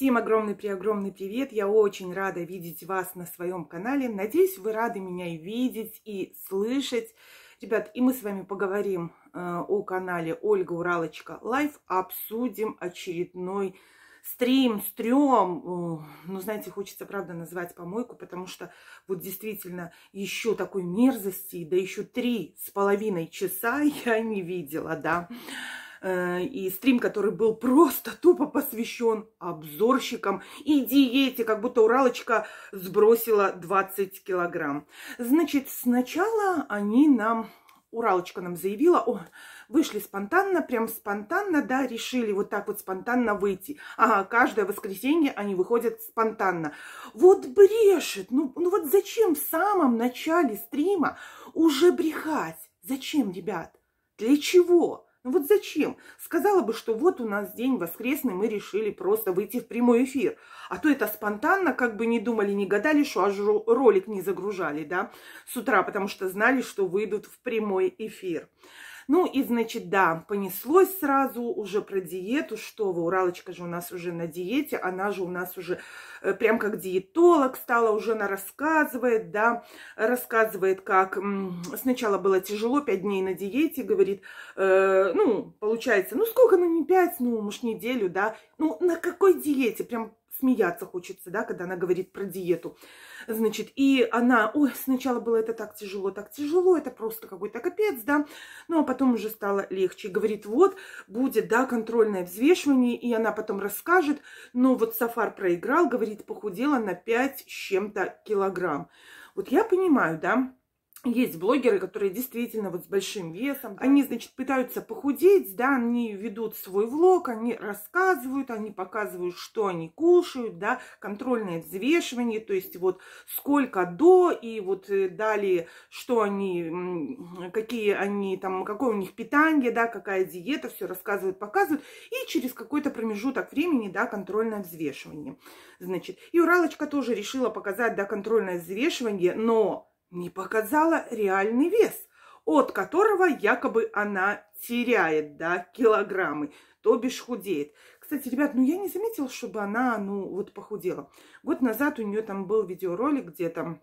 Всем огромный-преогромный привет! Я очень рада видеть вас на своем канале. Надеюсь, вы рады меня видеть, и слышать. Ребят, и мы с вами поговорим э, о канале Ольга Уралочка Лайф, обсудим очередной стрим, стрём, ну, знаете, хочется, правда, назвать помойку, потому что вот действительно еще такой мерзости, да еще три с половиной часа я не видела, да. Э, и стрим, который был просто тупо посвящен обзорщикам и диете, как будто Уралочка сбросила 20 килограмм. Значит, сначала они нам Уралочка нам заявила, о, вышли спонтанно, прям спонтанно, да, решили вот так вот спонтанно выйти. Ага, каждое воскресенье они выходят спонтанно. Вот брешет, ну, ну вот зачем в самом начале стрима уже брехать? Зачем, ребят? Для чего? Ну вот зачем? Сказала бы, что вот у нас день воскресный, мы решили просто выйти в прямой эфир. А то это спонтанно, как бы не думали, не гадали, что аж ролик не загружали, да, с утра, потому что знали, что выйдут в прямой эфир. Ну и, значит, да, понеслось сразу уже про диету, что вы, Уралочка же у нас уже на диете, она же у нас уже э, прям как диетолог стала, уже она рассказывает, да, рассказывает, как сначала было тяжело, пять дней на диете, говорит, э, ну, получается, ну сколько, ну не пять, ну, может, неделю, да, ну, на какой диете, прям смеяться хочется, да, когда она говорит про диету. Значит, и она, ой, сначала было это так тяжело, так тяжело, это просто какой-то капец, да. Ну, а потом уже стало легче. Говорит, вот, будет, да, контрольное взвешивание, и она потом расскажет. Но вот Сафар проиграл, говорит, похудела на 5 с чем-то килограмм. Вот я понимаю, да, есть блогеры, которые действительно вот с большим весом, да. они, значит, пытаются похудеть, да, они ведут свой влог, они рассказывают, они показывают, что они кушают, да, контрольное взвешивание, то есть вот сколько до и вот э, далее, что они, какие они там, какое у них питание, да, какая диета, все рассказывают, показывают, и через какой-то промежуток времени, да, контрольное взвешивание, значит. И Уралочка тоже решила показать, да, контрольное взвешивание, но не показала реальный вес, от которого якобы она теряет да, килограммы, то бишь худеет. Кстати, ребят, ну я не заметила, чтобы она, ну, вот похудела. Год назад у нее там был видеоролик, где там,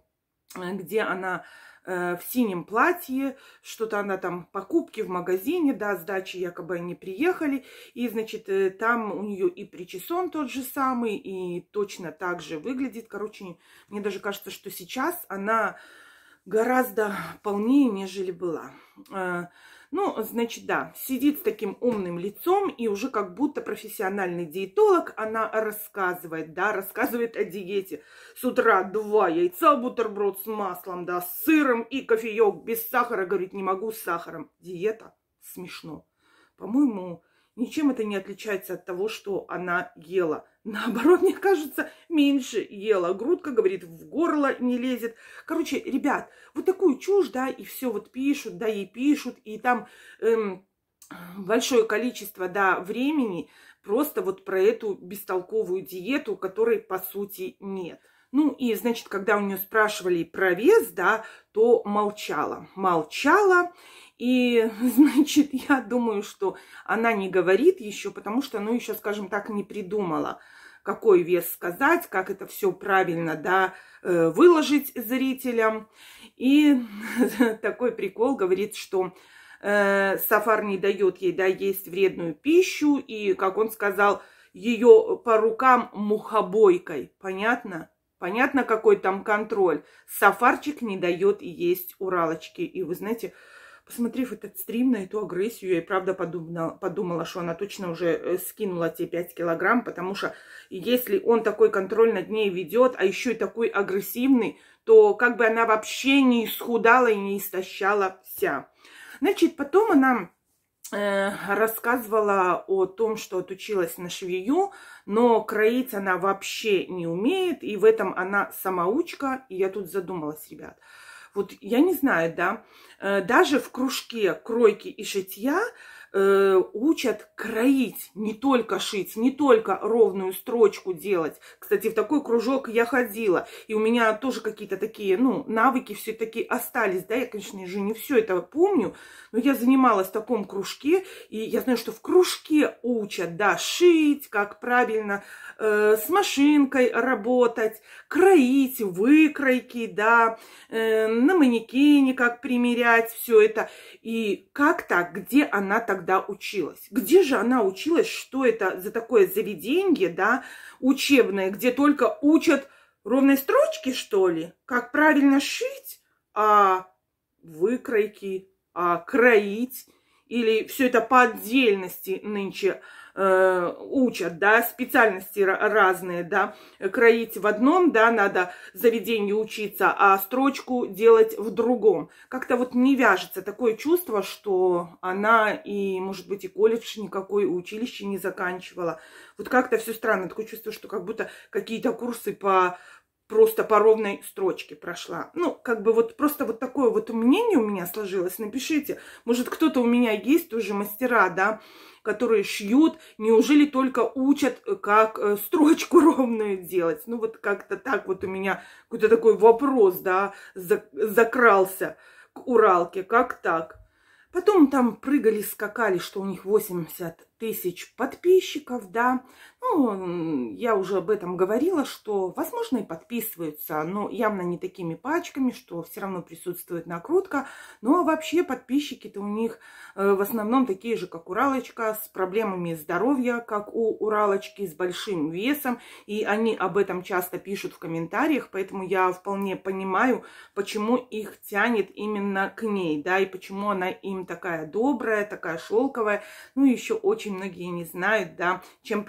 где она э, в синем платье, что-то она там покупки в магазине, да, сдачи якобы они приехали, и, значит, э, там у нее и причесон тот же самый, и точно так же выглядит, короче, мне даже кажется, что сейчас она гораздо полнее, нежели была. Э, ну, значит, да, сидит с таким умным лицом и уже как будто профессиональный диетолог, она рассказывает, да, рассказывает о диете. С утра два яйца, бутерброд с маслом, да, с сыром и кофеек без сахара, говорит, не могу с сахаром. Диета смешно. По-моему, Ничем это не отличается от того, что она ела. Наоборот, мне кажется, меньше ела. Грудка, говорит, в горло не лезет. Короче, ребят, вот такую чушь, да, и все вот пишут, да, и пишут, и там эм, большое количество, да, времени просто вот про эту бестолковую диету, которой, по сути, нет. Ну и, значит, когда у нее спрашивали про вес, да, то молчала. Молчала. И, значит, я думаю, что она не говорит еще, потому что, ну, еще, скажем так, не придумала, какой вес сказать, как это все правильно, да, э, выложить зрителям. И такой прикол говорит, что э, Сафар не дает ей, да, есть вредную пищу, и, как он сказал, ее по рукам мухобойкой, понятно? Понятно, какой там контроль. Сафарчик не дает есть уралочки. И вы знаете, посмотрев этот стрим на эту агрессию, я и правда подумала, подумала, что она точно уже э, скинула те 5 килограмм, потому что если он такой контроль над ней ведет, а еще и такой агрессивный, то как бы она вообще не исхудала и не истощала вся. Значит, потом она э, рассказывала о том, что отучилась на швею, но кроить она вообще не умеет, и в этом она самоучка, и я тут задумалась, ребят. Вот я не знаю, да, э, даже в кружке кройки и шитья э, учат кроить, не только шить, не только ровную строчку делать. Кстати, в такой кружок я ходила, и у меня тоже какие-то такие, ну, навыки все-таки остались, да, я, конечно же, не все это помню, но я занималась в таком кружке, и я знаю, что в кружке учат, да, шить, как правильно э, с машинкой работать, кроить, выкройки, да, э, на манекене как примерять все это, и как-то, где она так тогда училась? Где же она училась? Что это за такое заведение, да, учебное, где только учат ровные строчки, что ли? Как правильно шить, а выкройки, а кроить? Или все это по отдельности нынче Э, учат, да, специальности разные, да, кроить в одном, да, надо заведение учиться, а строчку делать в другом. Как-то вот не вяжется такое чувство, что она и, может быть, и колледж никакой, училище не заканчивала. Вот как-то все странно, такое чувство, что как будто какие-то курсы по просто по ровной строчке прошла. Ну, как бы вот просто вот такое вот мнение у меня сложилось. Напишите, может, кто-то у меня есть тоже мастера, да, которые шьют, неужели только учат, э, как э, строчку ровную делать? Ну, вот как-то так вот у меня какой-то такой вопрос, да, закрался к Уралке, как так? Потом там прыгали, скакали, что у них 80 тысяч подписчиков, да. Ну, я уже об этом говорила, что, возможно, и подписываются, но явно не такими пачками, что все равно присутствует накрутка. ну а вообще подписчики-то у них э, в основном такие же, как Уралочка, с проблемами здоровья, как у Уралочки, с большим весом. И они об этом часто пишут в комментариях, поэтому я вполне понимаю, почему их тянет именно к ней, да, и почему она им такая добрая, такая шелковая, ну, еще очень очень многие не знают, да, чем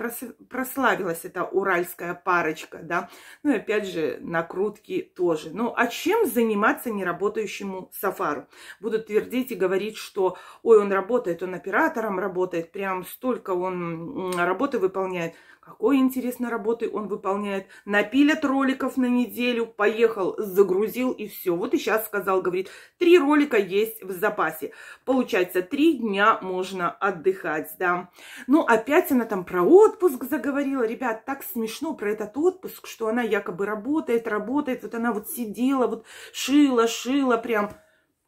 прославилась эта уральская парочка, да. Ну и опять же, накрутки тоже. Ну, а чем заниматься неработающему Сафару? Будут твердить и говорить, что, ой, он работает, он оператором работает, прям столько он работы выполняет. Какой интересной работы он выполняет. Напилят роликов на неделю, поехал, загрузил и все. Вот и сейчас сказал, говорит, три ролика есть в запасе. Получается, три дня можно отдыхать, да. Ну, опять она там про отпуск заговорила. Ребят, так смешно про этот отпуск, что она якобы работает, работает. Вот она вот сидела, вот шила, шила прям.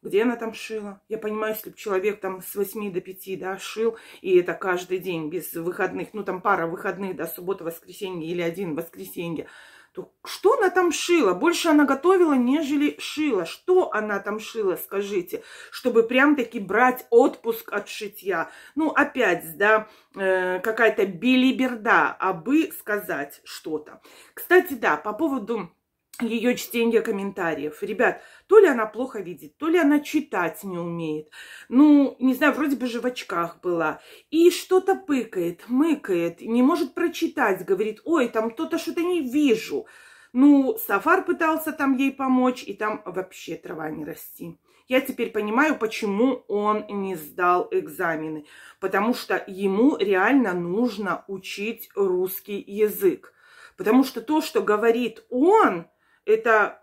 Где она там шила? Я понимаю, если бы человек там с 8 до 5, да, шил, и это каждый день без выходных, ну, там пара выходных, да, суббота, воскресенье или один воскресенье – то что она там шила? Больше она готовила, нежели шила. Что она там шила, скажите, чтобы прям-таки брать отпуск от шитья? Ну, опять, да, э, какая-то белиберда, а бы сказать что-то. Кстати, да, по поводу ее чтение комментариев. Ребят, то ли она плохо видит, то ли она читать не умеет. Ну, не знаю, вроде бы же в очках была. И что-то пыкает, мыкает, не может прочитать, говорит, ой, там кто-то что-то не вижу. Ну, Сафар пытался там ей помочь, и там вообще трава не расти. Я теперь понимаю, почему он не сдал экзамены. Потому что ему реально нужно учить русский язык. Потому что то, что говорит он, это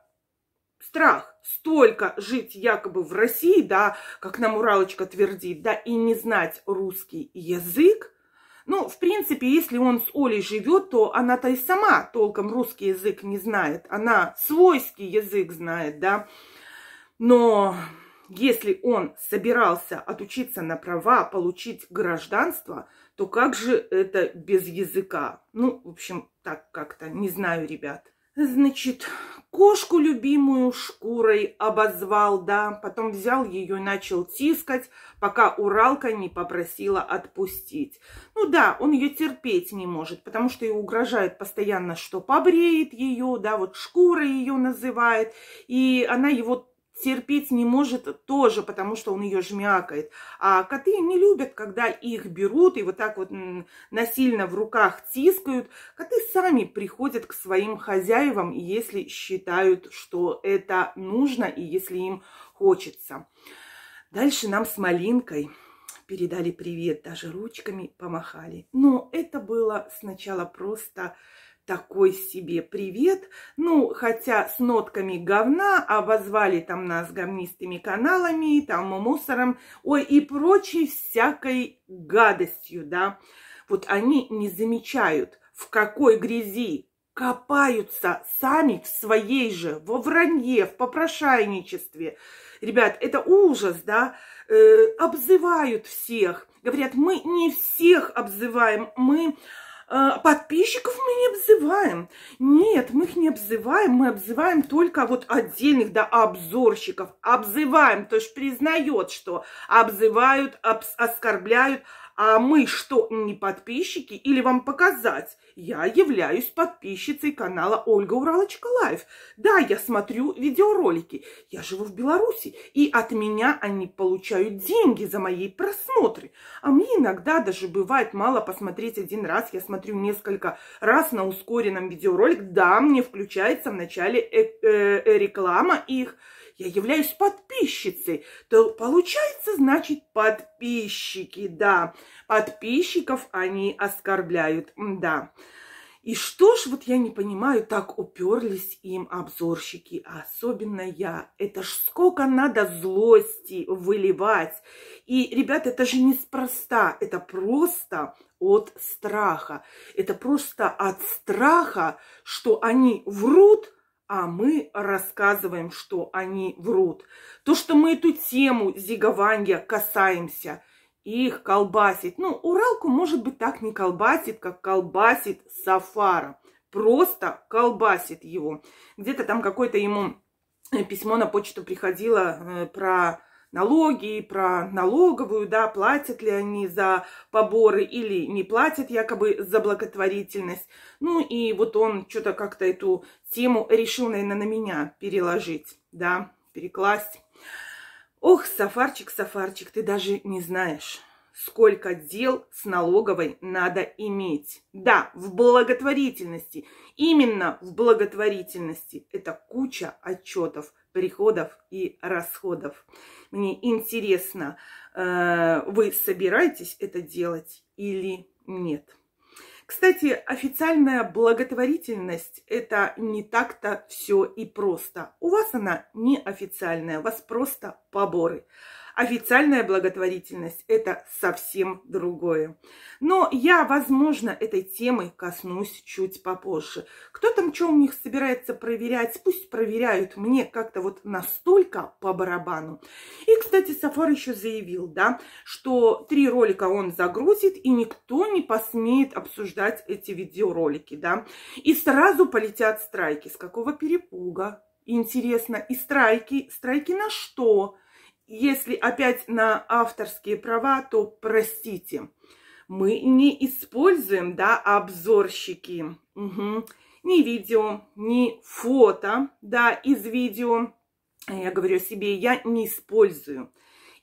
страх. Столько жить якобы в России, да, как нам Уралочка твердит, да, и не знать русский язык. Ну, в принципе, если он с Олей живет, то она-то и сама толком русский язык не знает. Она свойский язык знает, да. Но если он собирался отучиться на права, получить гражданство, то как же это без языка? Ну, в общем, так как-то, не знаю, ребят. Значит, кошку любимую шкурой обозвал, да, потом взял ее и начал тискать, пока Уралка не попросила отпустить. Ну да, он ее терпеть не может, потому что ей угрожает постоянно, что побреет ее, да, вот шкурой ее называет, и она его терпеть не может тоже, потому что он ее жмякает. А коты не любят, когда их берут и вот так вот насильно в руках тискают. Коты сами приходят к своим хозяевам, если считают, что это нужно и если им хочется. Дальше нам с малинкой передали привет, даже ручками помахали. Но это было сначала просто такой себе привет. Ну, хотя с нотками говна обозвали там нас говнистыми каналами, там мусором, ой, и прочей всякой гадостью, да. Вот они не замечают, в какой грязи копаются сами в своей же, во вранье, в попрошайничестве. Ребят, это ужас, да? Э, обзывают всех. Говорят, мы не всех обзываем, мы Э, подписчиков мы не обзываем. Нет, мы их не обзываем, мы обзываем только вот отдельных, да, обзорщиков. Обзываем, то есть признает, что обзывают, обс оскорбляют, а мы что, не подписчики? Или вам показать? Я являюсь подписчицей канала Ольга Уралочка Лайв. Да, я смотрю видеоролики. Я живу в Беларуси, и от меня они получают деньги за мои просмотры. А мне иногда даже бывает мало посмотреть один раз. Я смотрю несколько раз на ускоренном видеоролик. Да, мне включается вначале э, э э реклама их я являюсь подписчицей, то получается, значит, подписчики, да. Подписчиков они оскорбляют, да. И что ж, вот я не понимаю, так уперлись им обзорщики, особенно я. Это ж сколько надо злости выливать. И, ребят, это же неспроста, это просто от страха. Это просто от страха, что они врут – а мы рассказываем, что они врут. То, что мы эту тему зигования касаемся, их колбасит. Ну, Уралку, может быть, так не колбасит, как колбасит Сафара. Просто колбасит его. Где-то там какое-то ему э, письмо на почту приходило э, про налоги, про налоговую, да, платят ли они за поборы или не платят якобы за благотворительность. Ну и вот он что-то как-то эту тему решил, наверное, на меня переложить, да, перекласть. Ох, Сафарчик, Сафарчик, ты даже не знаешь, сколько дел с налоговой надо иметь. Да, в благотворительности. Именно в благотворительности. Это куча отчетов, приходов и расходов. Мне интересно, э, вы собираетесь это делать или нет. Кстати, официальная благотворительность – это не так-то все и просто. У вас она не официальная, у вас просто поборы. Официальная благотворительность – это совсем другое. Но я, возможно, этой темой коснусь чуть попозже. Кто там что у них собирается проверять, пусть проверяют мне как-то вот настолько по барабану. И, кстати, Сафар еще заявил, да, что три ролика он загрузит, и никто не посмеет обсуждать эти видеоролики, да. И сразу полетят страйки. С какого перепуга? Интересно. И страйки? Страйки на что? Если опять на авторские права, то простите. Мы не используем, да, обзорщики. Угу. Ни видео, ни фото, да, из видео. Я говорю себе, я не использую.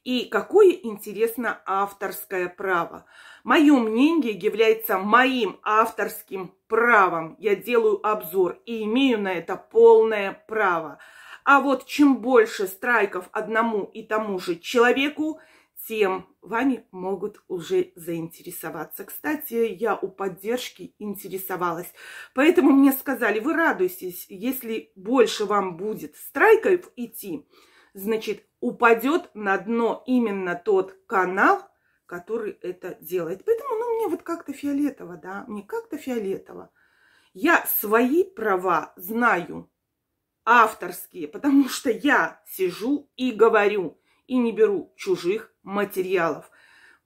И какое интересно авторское право. Мое мнение является моим авторским правом. Я делаю обзор и имею на это полное право. А вот чем больше страйков одному и тому же человеку, тем вами могут уже заинтересоваться. Кстати, я у поддержки интересовалась. Поэтому мне сказали, вы радуйтесь, если больше вам будет страйков идти, значит, упадет на дно именно тот канал, который это делает. Поэтому, ну, мне вот как-то фиолетово, да, мне как-то фиолетово. Я свои права знаю, авторские, потому что я сижу и говорю, и не беру чужих материалов.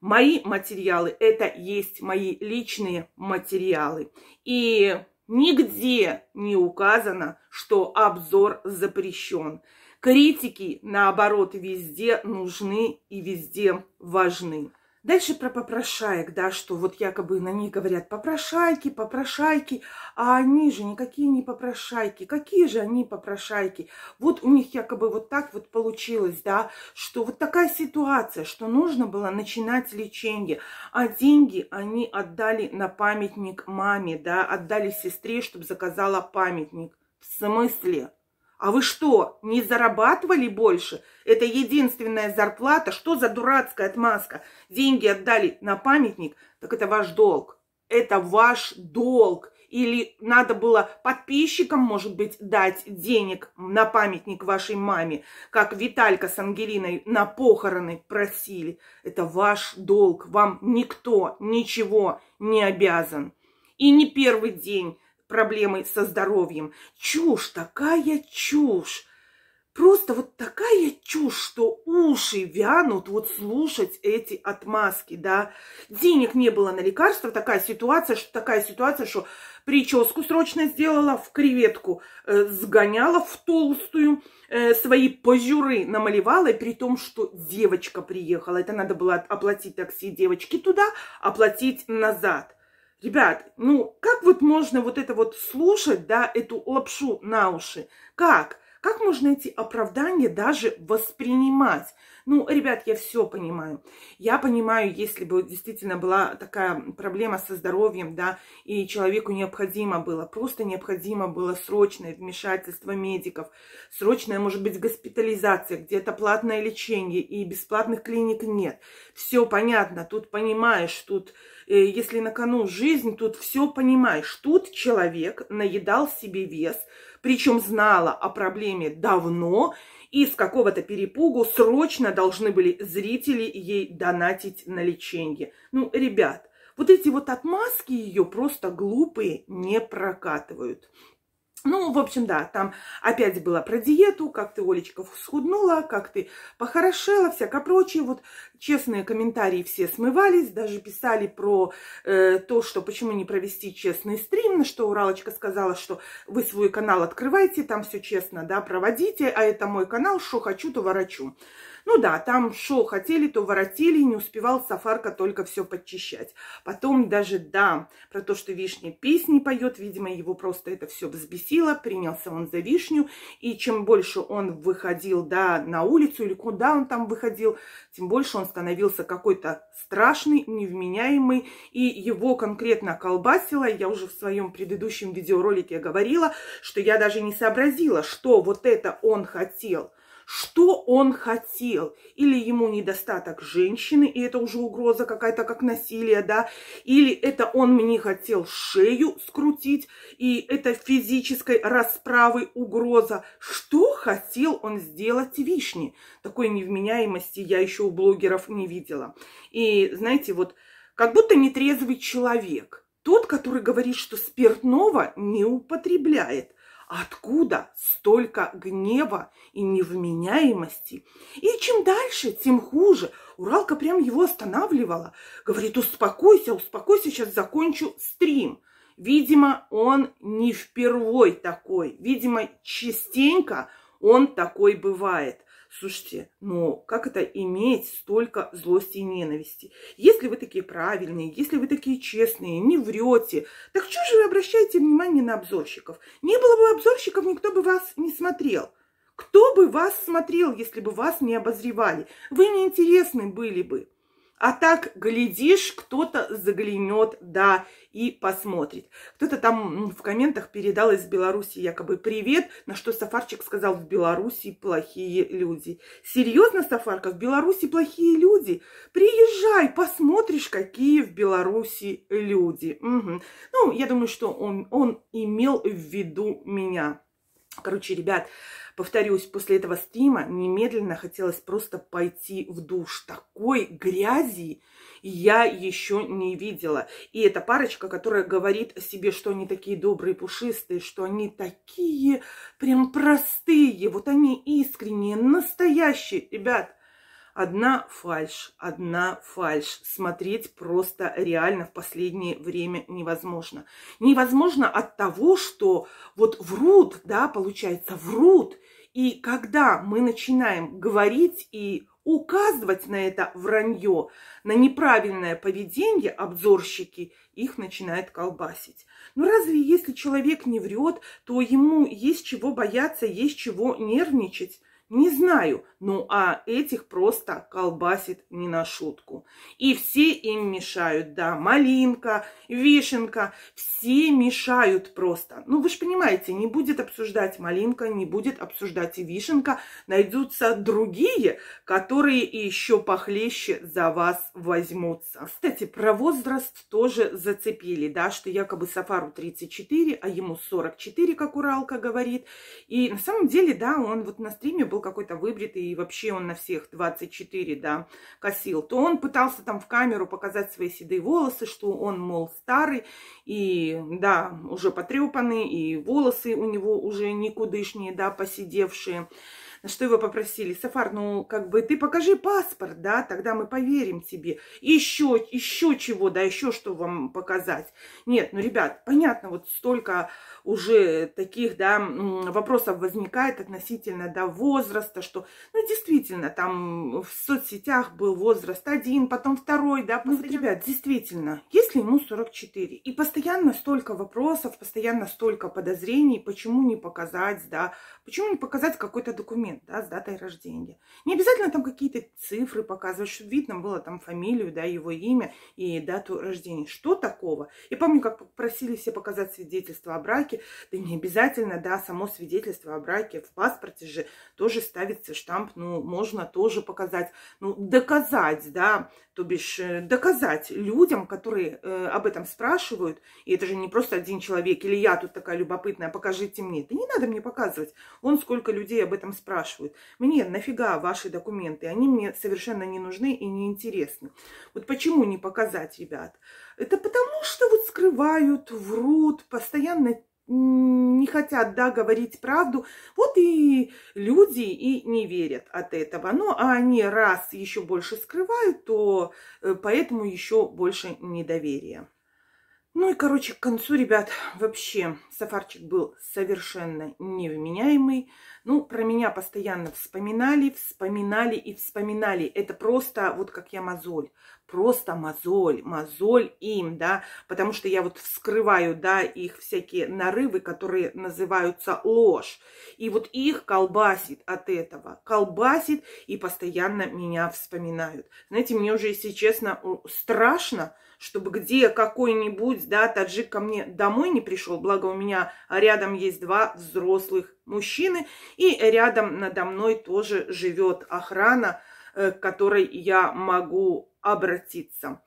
Мои материалы – это есть мои личные материалы. И нигде не указано, что обзор запрещен. Критики, наоборот, везде нужны и везде важны. Дальше про попрошаек, да, что вот якобы на них говорят попрошайки, попрошайки, а они же никакие не попрошайки. Какие же они попрошайки? Вот у них якобы вот так вот получилось, да, что вот такая ситуация, что нужно было начинать лечение, а деньги они отдали на памятник маме, да, отдали сестре, чтобы заказала памятник. В смысле? А вы что, не зарабатывали больше? Это единственная зарплата. Что за дурацкая отмазка? Деньги отдали на памятник? Так это ваш долг. Это ваш долг. Или надо было подписчикам, может быть, дать денег на памятник вашей маме, как Виталька с Ангелиной на похороны просили. Это ваш долг. Вам никто ничего не обязан. И не первый день проблемы со здоровьем. Чушь, такая чушь. Просто вот такая чушь, что уши вянут вот слушать эти отмазки, да. Денег не было на лекарства, такая ситуация, что такая ситуация, что прическу срочно сделала, в креветку э, сгоняла в толстую, э, свои позюры намалевала, и при том, что девочка приехала. Это надо было оплатить такси девочки туда, оплатить назад. Ребят, ну как вот можно вот это вот слушать, да, эту лапшу на уши? Как? Как можно эти оправдания даже воспринимать? Ну, ребят, я все понимаю. Я понимаю, если бы действительно была такая проблема со здоровьем, да, и человеку необходимо было, просто необходимо было срочное вмешательство медиков, срочная, может быть, госпитализация, где-то платное лечение, и бесплатных клиник нет. Все понятно, тут понимаешь, тут, э, если на кону жизнь, тут все понимаешь. Тут человек наедал себе вес, причем знала о проблеме давно, и с какого-то перепугу срочно должны были зрители ей донатить на леченье. Ну, ребят, вот эти вот отмазки ее просто глупые не прокатывают. Ну, в общем, да, там опять было про диету, как ты, Олечка, схуднула, как ты похорошела, всякое прочее. Вот честные комментарии все смывались, даже писали про э, то, что почему не провести честный стрим, на что Уралочка сказала, что вы свой канал открываете, там все честно, да, проводите, а это мой канал, что хочу, то ворочу. Ну да, там шо хотели, то воротили, не успевал Сафарка только все подчищать. Потом даже, да, про то, что вишня песни поет, видимо, его просто это все взбесило, принялся он за вишню, и чем больше он выходил, да, на улицу или куда он там выходил, тем больше он становился какой-то страшный, невменяемый, и его конкретно колбасило, я уже в своем предыдущем видеоролике говорила, что я даже не сообразила, что вот это он хотел – что он хотел. Или ему недостаток женщины, и это уже угроза какая-то, как насилие, да. Или это он мне хотел шею скрутить, и это физической расправой угроза. Что хотел он сделать Вишне? Такой невменяемости я еще у блогеров не видела. И знаете, вот как будто нетрезвый человек – тот, который говорит, что спиртного не употребляет. Откуда столько гнева и невменяемости? И чем дальше, тем хуже. Уралка прям его останавливала. Говорит, успокойся, успокойся, сейчас закончу стрим. Видимо, он не впервой такой. Видимо, частенько он такой бывает. Слушайте, ну как это иметь столько злости и ненависти? Если вы такие правильные, если вы такие честные, не врете, так что же вы обращаете внимание на обзорщиков? Не было бы обзорщиков, никто бы вас не смотрел. Кто бы вас смотрел, если бы вас не обозревали? Вы неинтересны были бы. А так, глядишь, кто-то заглянет, да, и посмотрит. Кто-то там в комментах передал из Беларуси якобы привет, на что Сафарчик сказал, в Беларуси плохие люди. Серьезно, Сафарка, в Беларуси плохие люди? Приезжай, посмотришь, какие в Беларуси люди. Угу. Ну, я думаю, что он, он имел в виду меня. Короче, ребят, повторюсь, после этого стрима немедленно хотелось просто пойти в душ. Такой грязи я еще не видела. И эта парочка, которая говорит о себе, что они такие добрые, пушистые, что они такие прям простые, вот они искренние, настоящие. Ребят, Одна фальш, одна фальш. Смотреть просто реально в последнее время невозможно. Невозможно от того, что вот врут, да, получается, врут. И когда мы начинаем говорить и указывать на это вранье, на неправильное поведение обзорщики, их начинают колбасить. Но ну, разве если человек не врет, то ему есть чего бояться, есть чего нервничать? Не знаю, ну а этих просто колбасит не на шутку. И все им мешают, да, малинка, вишенка, все мешают просто. Ну вы же понимаете, не будет обсуждать малинка, не будет обсуждать и вишенка, найдутся другие, которые еще похлеще за вас возьмутся. Кстати, про возраст тоже зацепили, да, что якобы Сафару 34, а ему 44, как Уралка говорит. И на самом деле, да, он вот на стриме был пришел какой-то выбритый, и вообще он на всех 24, да, косил, то он пытался там в камеру показать свои седые волосы, что он, мол, старый, и, да, уже потрепанный, и волосы у него уже никудышние, да, посидевшие. На что его попросили, Сафар, ну, как бы, ты покажи паспорт, да, тогда мы поверим тебе. Еще, еще чего, да, еще что вам показать. Нет, ну, ребят, понятно, вот столько уже таких, да, вопросов возникает относительно, да, возраста, что, ну, действительно, там в соцсетях был возраст один, потом второй, да. Ну, постоянно... вот, ребят, действительно, если ему 44, и постоянно столько вопросов, постоянно столько подозрений, почему не показать, да, почему не показать какой-то документ, документ да, с датой рождения. Не обязательно там какие-то цифры показывать, чтобы видно было там фамилию, да, его имя и дату рождения. Что такого? Я помню, как просили все показать свидетельство о браке. Да не обязательно, да, само свидетельство о браке в паспорте же тоже ставится штамп. Ну, можно тоже показать, ну, доказать, да, то бишь э, доказать людям, которые э, об этом спрашивают, и это же не просто один человек, или я тут такая любопытная, покажите мне. Да не надо мне показывать, Он сколько людей об этом спрашивают. Мне нафига ваши документы, они мне совершенно не нужны и не интересны. Вот почему не показать, ребят? Это потому, что вот скрывают, врут, постоянно не хотят, да, говорить правду. Вот и люди и не верят от этого. Ну, а они раз еще больше скрывают, то э, поэтому еще больше недоверия. Ну и, короче, к концу, ребят, вообще сафарчик был совершенно невменяемый. Ну, про меня постоянно вспоминали, вспоминали и вспоминали. Это просто вот как я мозоль просто мозоль, мозоль им, да, потому что я вот вскрываю, да, их всякие нарывы, которые называются ложь. И вот их колбасит от этого, колбасит и постоянно меня вспоминают. Знаете, мне уже, если честно, страшно, чтобы где какой-нибудь, да, таджик ко мне домой не пришел, благо у меня рядом есть два взрослых мужчины, и рядом надо мной тоже живет охрана, э, которой я могу обратиться.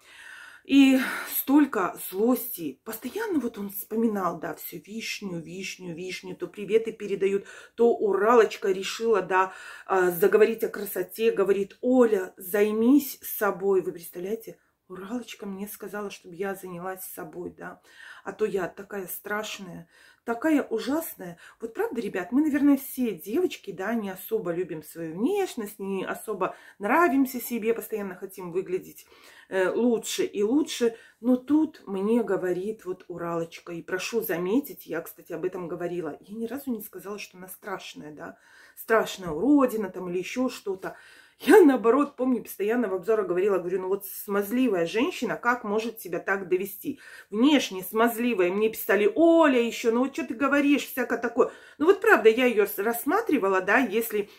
И столько злости. Постоянно вот он вспоминал, да, всю вишню, вишню, вишню. То приветы передают, то Уралочка решила, да, а, заговорить о красоте. Говорит, Оля, займись собой. Вы представляете, Уралочка мне сказала, чтобы я занялась собой, да. А то я такая страшная такая ужасная. Вот правда, ребят, мы, наверное, все девочки, да, не особо любим свою внешность, не особо нравимся себе, постоянно хотим выглядеть э, лучше и лучше. Но тут мне говорит вот Уралочка, и прошу заметить, я, кстати, об этом говорила, я ни разу не сказала, что она страшная, да, страшная уродина там или еще что-то. Я, наоборот, помню, постоянно в обзорах говорила, говорю, ну вот смазливая женщина, как может себя так довести? Внешне смазливая. Мне писали, Оля еще, ну вот что ты говоришь, всякое такое. Ну вот правда, я ее рассматривала, да, если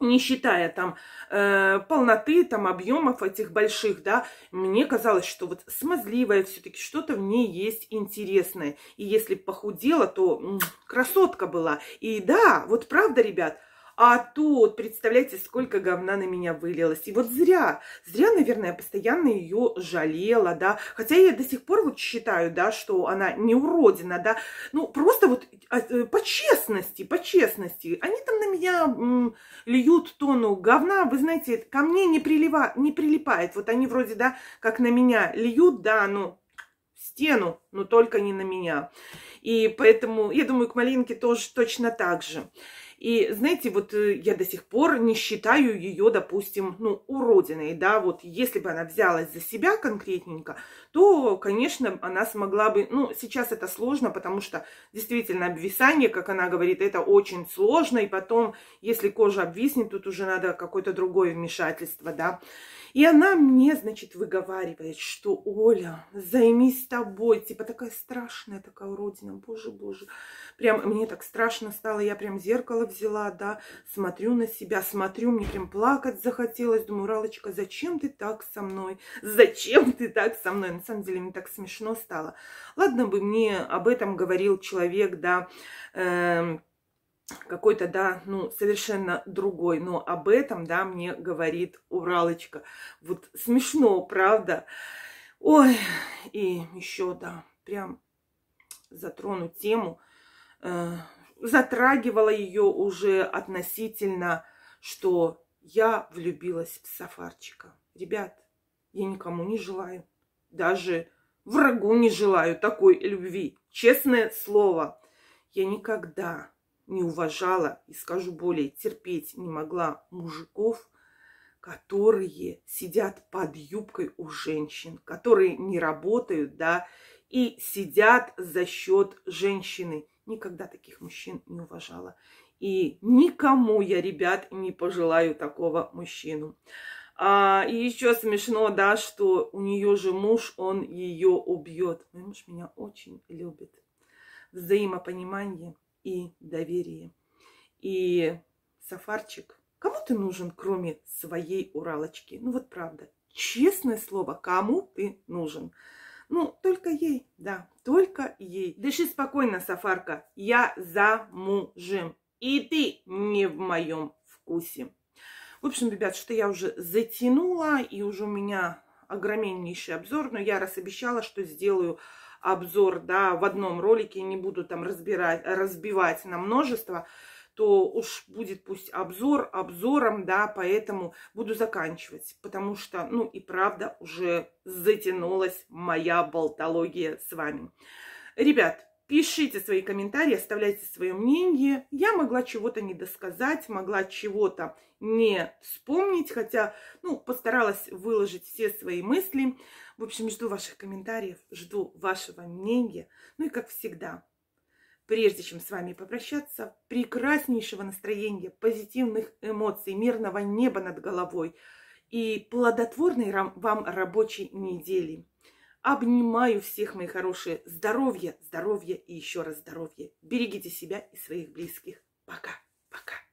не считая там э, полноты, там объемов этих больших, да, мне казалось, что вот смазливая все-таки что-то в ней есть интересное. И если похудела, то м -м, красотка была. И да, вот правда, ребят, а тут, представляете, сколько говна на меня вылилось. И вот зря, зря, наверное, я постоянно ее жалела, да. Хотя я до сих пор вот считаю, да, что она не уродина, да. Ну, просто вот а, э, по честности, по честности. Они там на меня м, льют тону говна, вы знаете, ко мне не, прилива, не прилипает. Вот они вроде, да, как на меня льют, да, ну, стену, но только не на меня. И поэтому, я думаю, к Малинке тоже точно так же. И, знаете, вот э, я до сих пор не считаю ее, допустим, ну, уродиной, да, вот если бы она взялась за себя конкретненько, то, конечно, она смогла бы, ну, сейчас это сложно, потому что действительно обвисание, как она говорит, это очень сложно, и потом, если кожа обвиснет, тут уже надо какое-то другое вмешательство, да, и она мне, значит, выговаривает, что Оля, займись тобой. Типа такая страшная такая уродина, боже, боже. Прям мне так страшно стало, я прям зеркало взяла, да, смотрю на себя, смотрю, мне прям плакать захотелось. Думаю, Ралочка, зачем ты так со мной? Зачем ты так со мной? На самом деле мне так смешно стало. Ладно бы мне об этом говорил человек, да, э, какой-то, да, ну, совершенно другой. Но об этом, да, мне говорит Уралочка. Вот смешно, правда? Ой, и еще, да, прям затрону тему. Э, затрагивала ее уже относительно, что я влюбилась в Сафарчика. Ребят, я никому не желаю, даже врагу не желаю такой любви. Честное слово, я никогда не уважала и, скажу более, терпеть не могла мужиков, которые сидят под юбкой у женщин, которые не работают, да, и сидят за счет женщины. Никогда таких мужчин не уважала. И никому я, ребят, не пожелаю такого мужчину. А, и еще смешно, да, что у нее же муж, он ее убьет. Мой муж меня очень любит. Взаимопонимание – и доверие. И Сафарчик, кому ты нужен, кроме своей Уралочки? Ну вот правда, честное слово, кому ты нужен? Ну, только ей, да, только ей. Дыши спокойно, Сафарка, я за и ты не в моем вкусе. В общем, ребят, что я уже затянула, и уже у меня огромнейший обзор, но я раз обещала, что сделаю обзор, да, в одном ролике, не буду там разбирать, разбивать на множество, то уж будет пусть обзор обзором, да, поэтому буду заканчивать, потому что, ну и правда, уже затянулась моя болтология с вами. Ребят, Пишите свои комментарии, оставляйте свое мнение. Я могла чего-то не досказать, могла чего-то не вспомнить, хотя, ну, постаралась выложить все свои мысли. В общем, жду ваших комментариев, жду вашего мнения. Ну и как всегда, прежде чем с вами попрощаться, прекраснейшего настроения, позитивных эмоций, мирного неба над головой и плодотворной вам рабочей недели. Обнимаю всех, мои хорошие. Здоровья, здоровья и еще раз здоровья. Берегите себя и своих близких. Пока, пока.